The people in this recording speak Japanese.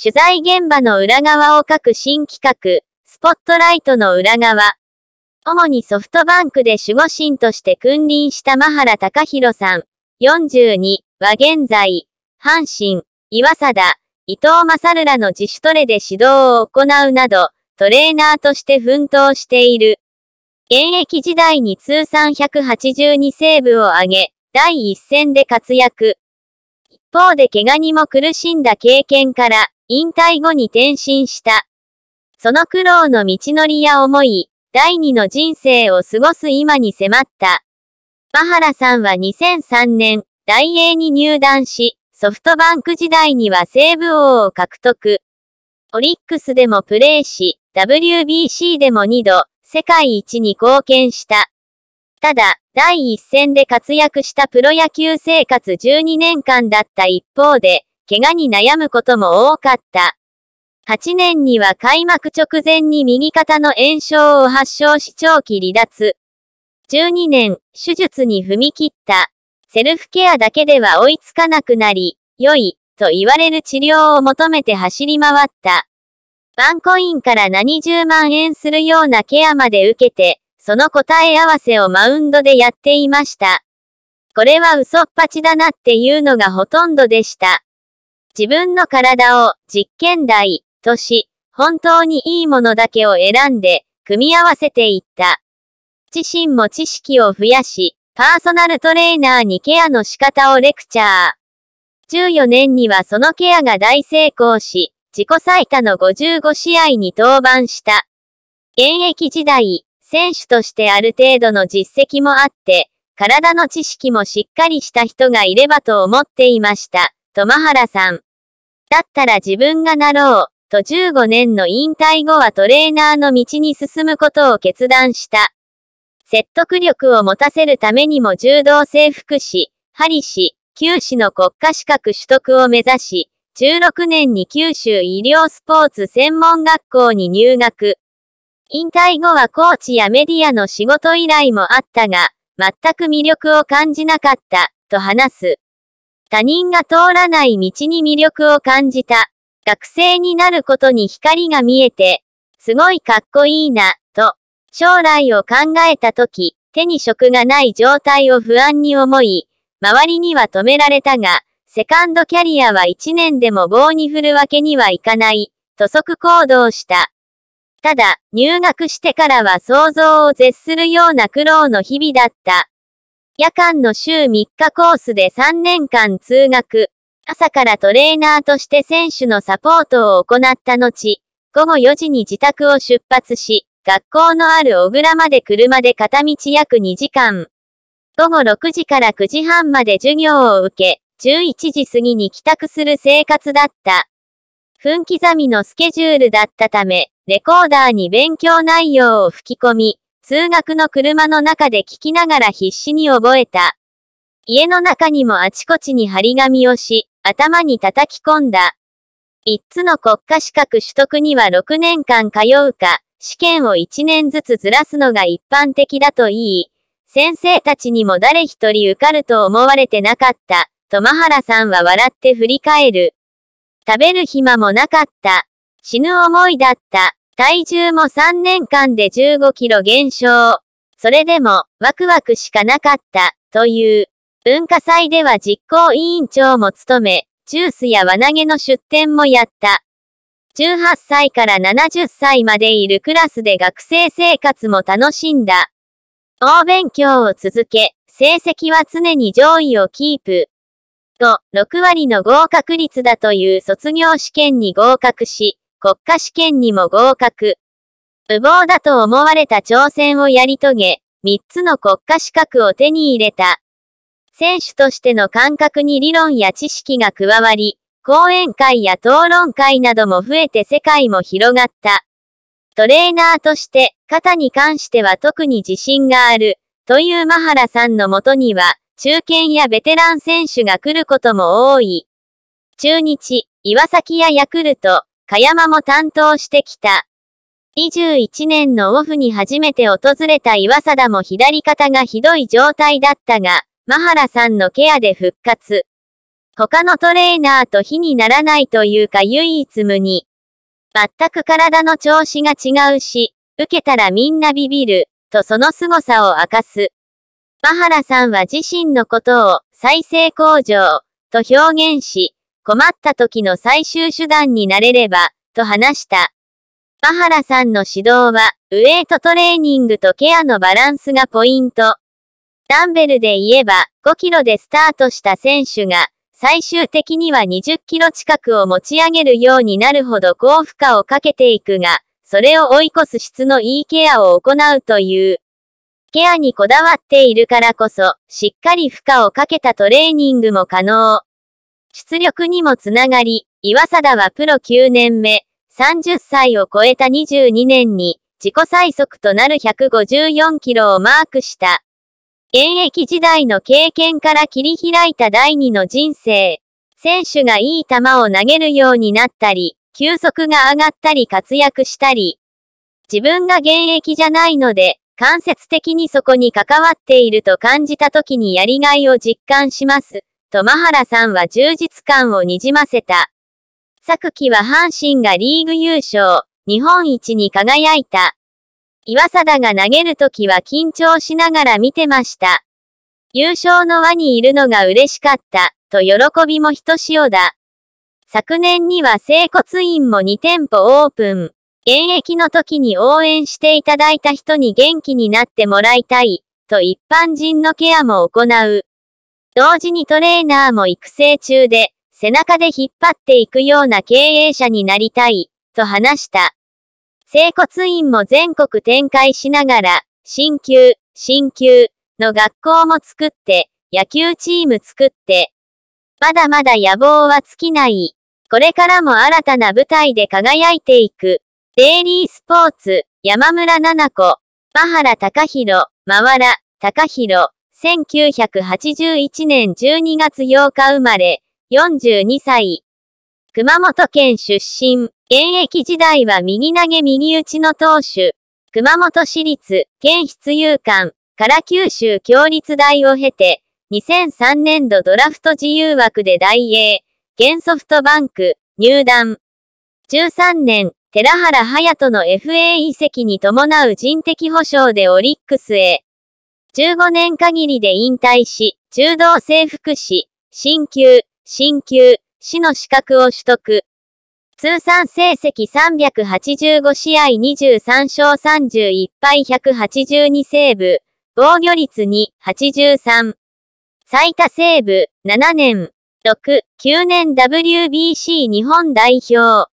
取材現場の裏側を書く新企画、スポットライトの裏側。主にソフトバンクで守護神として君臨した真原隆弘さん、42は現在、阪神、岩貞、伊藤正るらの自主トレで指導を行うなど、トレーナーとして奮闘している。現役時代に通算182セーブを挙げ、第一線で活躍。一方で怪我にも苦しんだ経験から、引退後に転身した。その苦労の道のりや思い、第二の人生を過ごす今に迫った。マハラさんは2003年、大英に入団し、ソフトバンク時代には西武王を獲得。オリックスでもプレーし、WBC でも2度、世界一に貢献した。ただ、第一線で活躍したプロ野球生活12年間だった一方で、怪我に悩むことも多かった。8年には開幕直前に右肩の炎症を発症し長期離脱。12年、手術に踏み切った。セルフケアだけでは追いつかなくなり、良い、と言われる治療を求めて走り回った。ワンコインから何十万円するようなケアまで受けて、その答え合わせをマウンドでやっていました。これは嘘っぱちだなっていうのがほとんどでした。自分の体を実験台とし、本当にいいものだけを選んで、組み合わせていった。自身も知識を増やし、パーソナルトレーナーにケアの仕方をレクチャー。14年にはそのケアが大成功し、自己最多の55試合に登板した。現役時代、選手としてある程度の実績もあって、体の知識もしっかりした人がいればと思っていました。は原さん。だったら自分がなろう、と15年の引退後はトレーナーの道に進むことを決断した。説得力を持たせるためにも柔道整復師、針師、九師の国家資格取得を目指し、16年に九州医療スポーツ専門学校に入学。引退後はコーチやメディアの仕事依頼もあったが、全く魅力を感じなかった、と話す。他人が通らない道に魅力を感じた。学生になることに光が見えて、すごいかっこいいな、と、将来を考えたとき、手に職がない状態を不安に思い、周りには止められたが、セカンドキャリアは1年でも棒に振るわけにはいかない、と即行動した。ただ、入学してからは想像を絶するような苦労の日々だった。夜間の週3日コースで3年間通学。朝からトレーナーとして選手のサポートを行った後、午後4時に自宅を出発し、学校のある小倉まで車で片道約2時間。午後6時から9時半まで授業を受け、11時過ぎに帰宅する生活だった。分刻みのスケジュールだったため、レコーダーに勉強内容を吹き込み、通学の車の中で聞きながら必死に覚えた。家の中にもあちこちに張り紙をし、頭に叩き込んだ。一つの国家資格取得には6年間通うか、試験を1年ずつずらすのが一般的だと言い、先生たちにも誰一人受かると思われてなかった。友原さんは笑って振り返る。食べる暇もなかった。死ぬ思いだった。体重も3年間で15キロ減少。それでも、ワクワクしかなかった、という。文化祭では実行委員長も務め、ジュースや輪投げの出展もやった。18歳から70歳までいるクラスで学生生活も楽しんだ。大勉強を続け、成績は常に上位をキープ。5、6割の合格率だという卒業試験に合格し、国家試験にも合格。無謀だと思われた挑戦をやり遂げ、三つの国家資格を手に入れた。選手としての感覚に理論や知識が加わり、講演会や討論会なども増えて世界も広がった。トレーナーとして、肩に関しては特に自信がある、というマハラさんのもとには、中堅やベテラン選手が来ることも多い。中日、岩崎やヤクルト、香山も担当してきた。21年のオフに初めて訪れた岩貞も左肩がひどい状態だったが、マハラさんのケアで復活。他のトレーナーと比にならないというか唯一無二。全く体の調子が違うし、受けたらみんなビビる、とその凄さを明かす。マハラさんは自身のことを再生工場と表現し、困った時の最終手段になれれば、と話した。パハラさんの指導は、ウエイトトレーニングとケアのバランスがポイント。ダンベルで言えば、5キロでスタートした選手が、最終的には20キロ近くを持ち上げるようになるほど高負荷をかけていくが、それを追い越す質のいいケアを行うという。ケアにこだわっているからこそ、しっかり負荷をかけたトレーニングも可能。出力にもつながり、岩貞はプロ9年目、30歳を超えた22年に、自己最速となる154キロをマークした。現役時代の経験から切り開いた第二の人生。選手がいい球を投げるようになったり、球速が上がったり活躍したり。自分が現役じゃないので、間接的にそこに関わっていると感じた時にやりがいを実感します。玉原さんは充実感をにじませた。昨季は阪神がリーグ優勝、日本一に輝いた。岩貞が投げるときは緊張しながら見てました。優勝の輪にいるのが嬉しかった、と喜びもひとしおだ。昨年には整骨院も2店舗オープン。現役の時に応援していただいた人に元気になってもらいたい、と一般人のケアも行う。同時にトレーナーも育成中で、背中で引っ張っていくような経営者になりたい、と話した。整骨院も全国展開しながら、新旧、新旧の学校も作って、野球チーム作って、まだまだ野望は尽きない。これからも新たな舞台で輝いていく。デイリースポーツ、山村七子、真原隆弘、真原隆弘。1981年12月8日生まれ、42歳。熊本県出身。現役時代は右投げ右打ちの投手。熊本市立、県出遊館、から九州協立大を経て、2003年度ドラフト自由枠で大英、現ソフトバンク、入団。13年、寺原隼人の FA 移籍に伴う人的保障でオリックスへ、15年限りで引退し、柔道整復師、新級、新級、師の資格を取得。通算成績385試合23勝31敗182セーブ、防御率2、83。最多セーブ、7年、6、9年 WBC 日本代表。